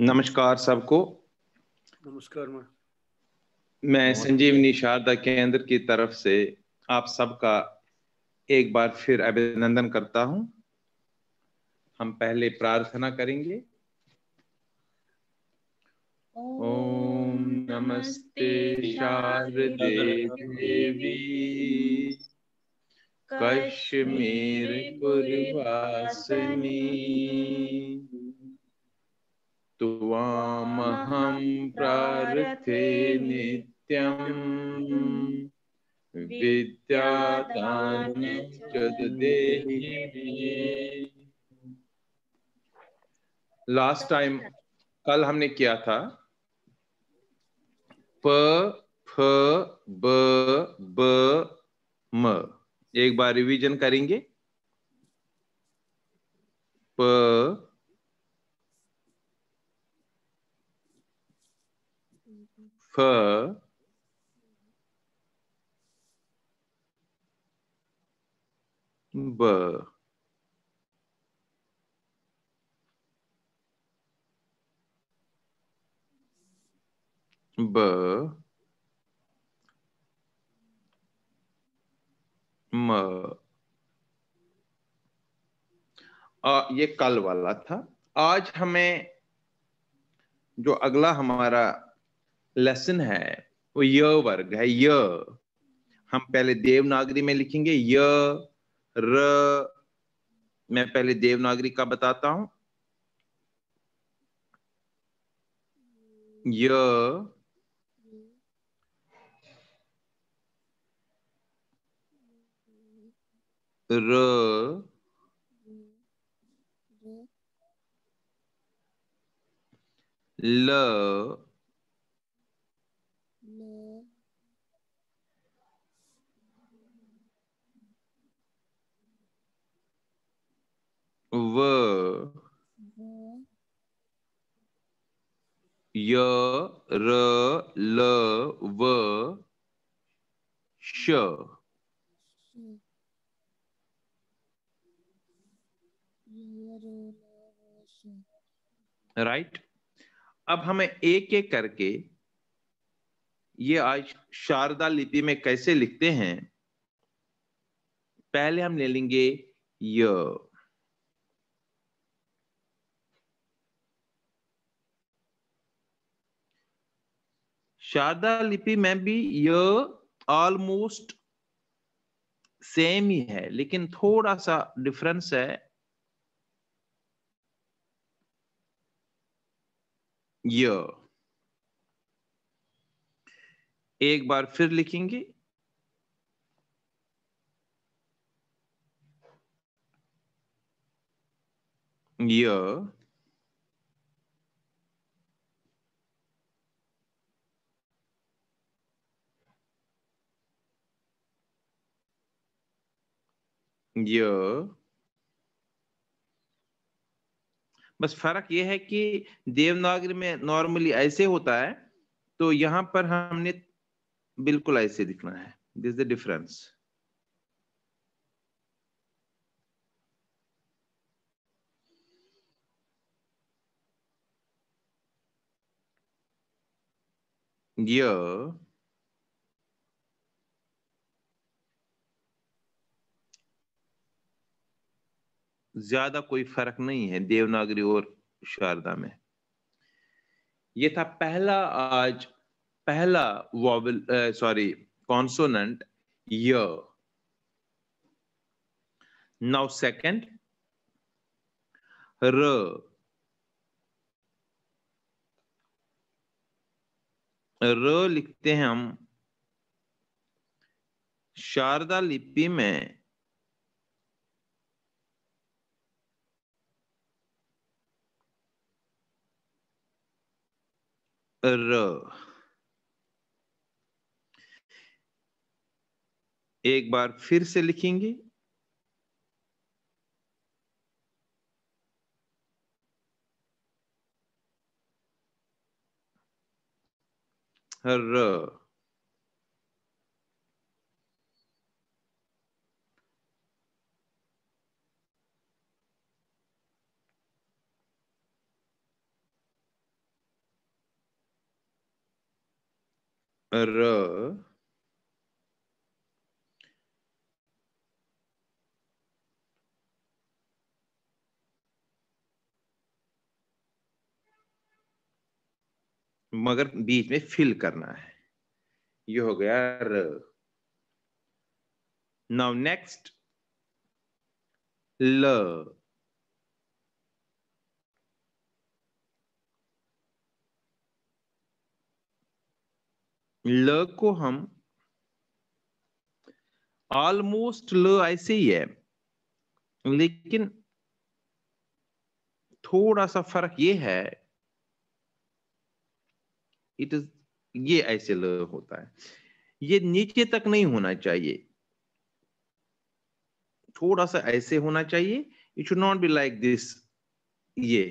नमस्कार सबको नमस्कार मैं मैं संजीवनी शारदा केंद्र की तरफ से आप सबका एक बार फिर अभिनंदन करता हूं हम पहले प्रार्थना करेंगे ओम नमस्ते शारदे देवी कश्मीर पुरवासिनी त्वामहं प्रार्थे नित्यम् लास्ट टाइम कल हमने किया था प फ ब ब म एक बार रिवीजन करेंगे प फ ब b m आ, ये कल वाला था आज हमें जो अगला हमारा लेसन है वो य वर्ग है य हम पहले देवनागरी में लिखेंगे य र मैं पहले देवनागरी का बताता हूं य र ल व य र ल व श राइट अब हमें एक एक करके ये आज शारदा लिपि में कैसे लिखते हैं पहले हम ले लेंगे य शारदा लिपि में भी ये ऑलमोस्ट सेम ही है लेकिन थोड़ा सा डिफरेंस है य एक बार फिर लिखेंगे यह बस फर्क ये है कि देवनागरी में नॉर्मली ऐसे होता है तो यहां पर हमने बिल्कुल ऐसे लिखना है दिस द डिफरेंस य ज़्यादा कोई फ़र्क नहीं है देवनागरी और शारदा में यह था पहला आज पहला वॉबल सॉरी कॉन्सोनेंट य नाउ सेकंड र र लिखते हैं हम शारदा लिपि में र एक बार फिर से लिखेंगे र र मगर बीच में फिल करना है ये हो गया र नाउ नेक्स्ट ल ल को हम ऑलमोस्ट ल ऐसे ही है लेकिन थोड़ा सा फर्क ये है इट इज ये ऐसे ल होता है ये नीचे तक नहीं होना चाहिए थोड़ा सा ऐसे होना चाहिए it should not be like this ये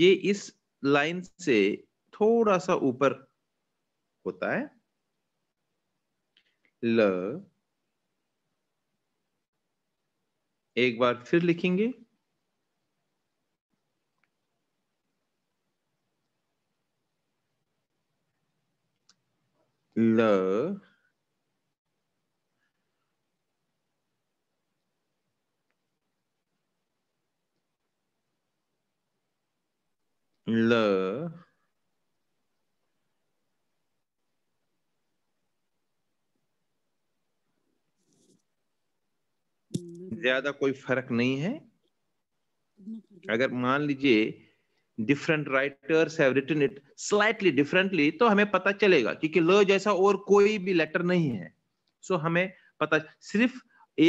ये इस लाइन से थोड़ा सा ऊपर होता है ल एक बार फिर लिखेंगे ज्यादा कोई फर्क नहीं है अगर मान लीजिए different writers have written it slightly differently तो हमें पता चलेगा क्योंकि ल जैसा और कोई भी लेटर नहीं है सो so, हमें पता सिर्फ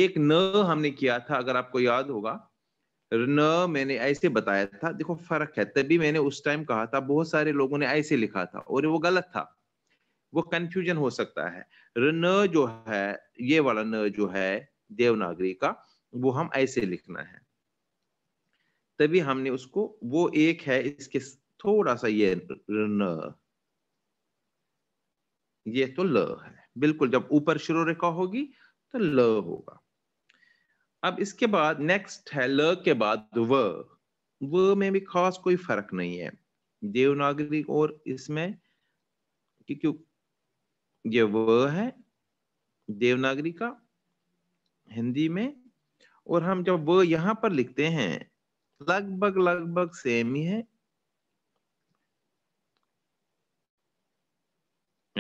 एक न हमने किया था अगर आपको याद होगा न मैंने ऐसे बताया था देखो फर्क है तभी मैंने उस टाइम कहा था बहुत सारे लोगों ने ऐसे लिखा था और वो गलत था वो कंफ्यूजन हो सकता है न जो है ये वाला न जो है देवनागरी का वो हम ऐसे लिखना है तभी हमने उसको वो एक है इसके थोड़ा सा ये न ये तो ल है बिल्कुल जब ऊपर शुरू रेखा होगी तो ल होगा अब इसके बाद नेक्स्ट है ल के बाद व व में भी खास कोई फर्क नहीं है देवनागरी और इसमें क्योंकि ये व है देवनागरी का हिंदी में और हम जब वो यहां पर लिखते हैं लगभग लगभग सेम ही है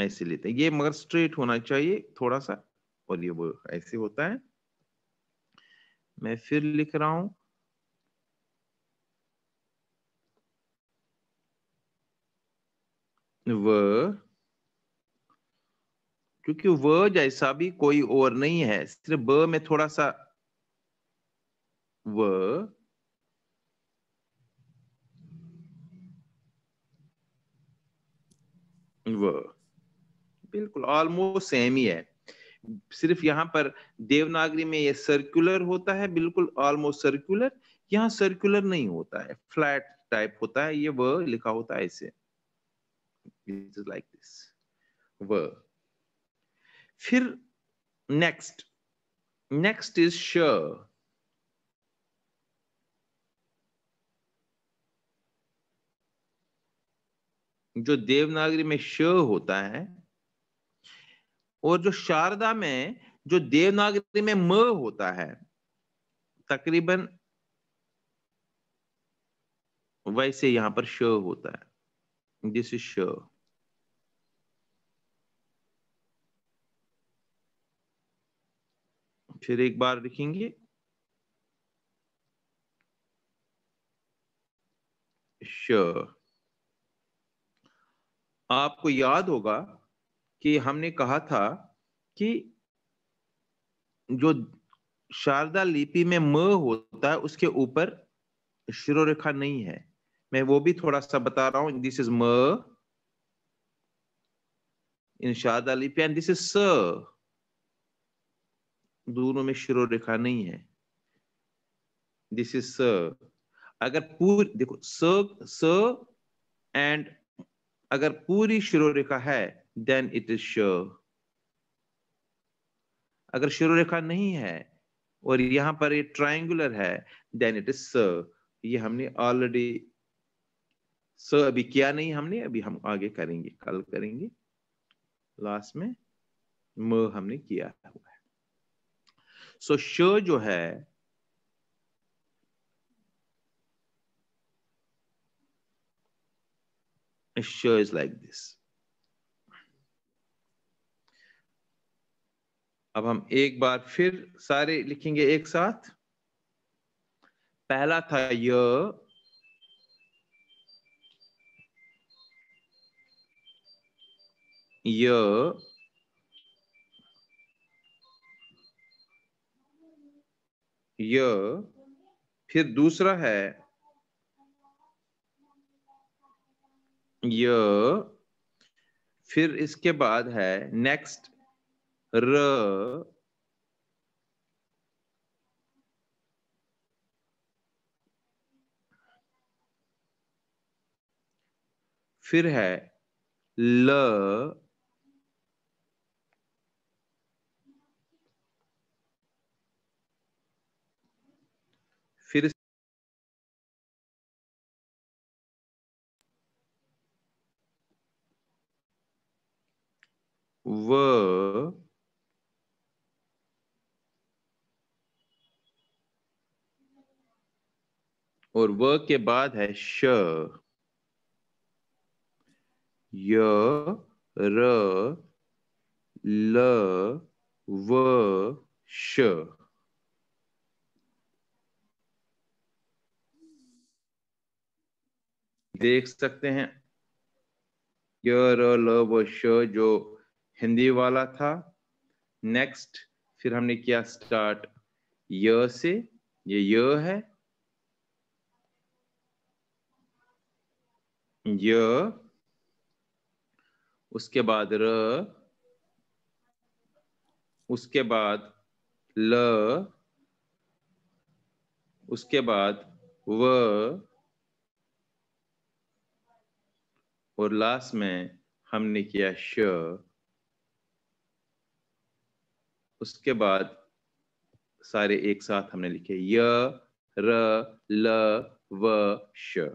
ऐसे लेते हैं ये मगर स्ट्रेट होना चाहिए थोड़ा सा और ये वो ऐसे होता है मैं फिर लिख रहा हूं व क्योंकि व जैसा भी कोई और नहीं है सिर्फ ब में थोड़ा सा were were बिल्कुल ऑलमोस्ट सेम ही है सिर्फ यहां पर देवनागरी में ये सर्कुलर होता है बिल्कुल ऑलमोस्ट सर्कुलर यहां सर्कुलर नहीं होता है फ्लैट टाइप होता है ये व लिखा होता है ऐसे लाइक दिस व फिर नेक्स्ट नेक्स्ट इज श sure. जो देवनागरी में श होता है और जो शारदा में जो देवनागरी में म होता है तकरीबन वैसे यहां पर श होता है दिस इज श फिर एक बार लिखेंगे श आपको याद होगा कि हमने कहा था कि जो शारदा लिपि में म होता है उसके ऊपर शिरोरेखा नहीं है मैं वो भी थोड़ा सा बता रहा हूं दिस इज म इन शारदा लिपि एंड दिस इज स दोनों में शिरोरेखा नहीं है दिस इज स अगर पूरी देखो स स एंड अगर पूरी शुरू रेखा है देन इट इज श्योर अगर शुरू रेखा नहीं है और यहां पर ये ट्राइंगुलर है देन इट इज स ये हमने ऑलरेडी स अभी किया नहीं हमने अभी हम आगे करेंगे कल करेंगे लास्ट में म हमने किया हुआ है सो so, श जो है It sure is like this. अब हम एक बार फिर सारे लिखेंगे एक साथ पहला था य य य फिर दूसरा है य फिर इसके बाद है नेक्स्ट र फिर है ल व और व के बाद है श य र ल व श देख सकते हैं य र ल व श जो हिंदी वाला था नेक्स्ट फिर हमने किया स्टार्ट य से ये य है य उसके बाद र उसके बाद ल उसके बाद व और लास्ट में हमने किया श उसके बाद सारे एक साथ हमने लिखे य र ल व श